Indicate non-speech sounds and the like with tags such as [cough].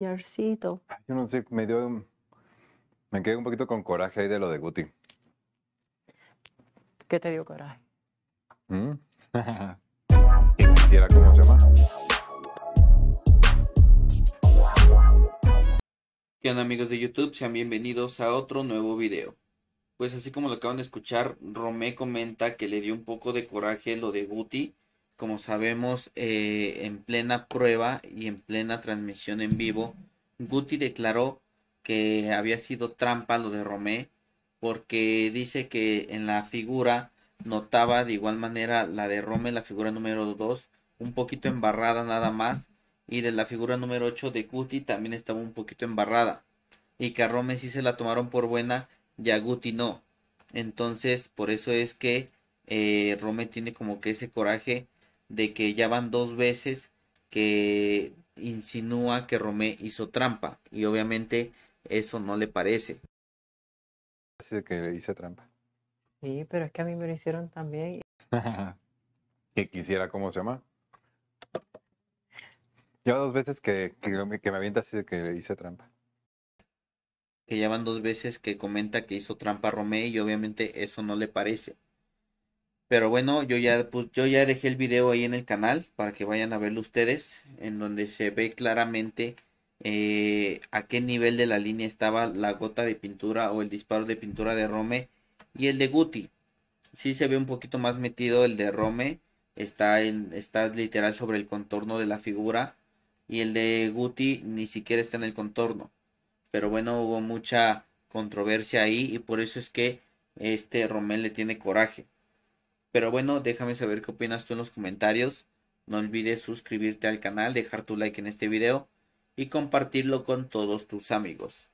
Yo no sé, me dio. Me quedé un poquito con coraje ahí de lo de Guti. ¿Qué te dio coraje? qué ¿Mm? [laughs] quisiera cómo se llama. ¿Qué onda amigos de YouTube? Sean bienvenidos a otro nuevo video. Pues así como lo acaban de escuchar, Romé comenta que le dio un poco de coraje lo de Guti como sabemos, eh, en plena prueba y en plena transmisión en vivo, Guti declaró que había sido trampa lo de Romé, porque dice que en la figura notaba de igual manera la de Rome la figura número 2, un poquito embarrada nada más, y de la figura número 8 de Guti también estaba un poquito embarrada, y que a Romé sí se la tomaron por buena y a Guti no. Entonces, por eso es que eh, Rome tiene como que ese coraje de que ya van dos veces que insinúa que Romé hizo trampa y obviamente eso no le parece. Así que le hice trampa. Sí, pero es que a mí me lo hicieron también. [laughs] que quisiera, ¿cómo se llama? Ya dos veces que, que, que, me avienta así de que le hice trampa. Que ya van dos veces que comenta que hizo trampa a Romé y obviamente eso no le parece. Pero bueno, yo ya, pues, yo ya dejé el video ahí en el canal para que vayan a verlo ustedes, en donde se ve claramente eh, a qué nivel de la línea estaba la gota de pintura o el disparo de pintura de Rome y el de Guti. Sí se ve un poquito más metido el de Rome, está, en, está literal sobre el contorno de la figura y el de Guti ni siquiera está en el contorno. Pero bueno, hubo mucha controversia ahí y por eso es que este Rome le tiene coraje. Pero bueno, déjame saber qué opinas tú en los comentarios. No olvides suscribirte al canal, dejar tu like en este video y compartirlo con todos tus amigos.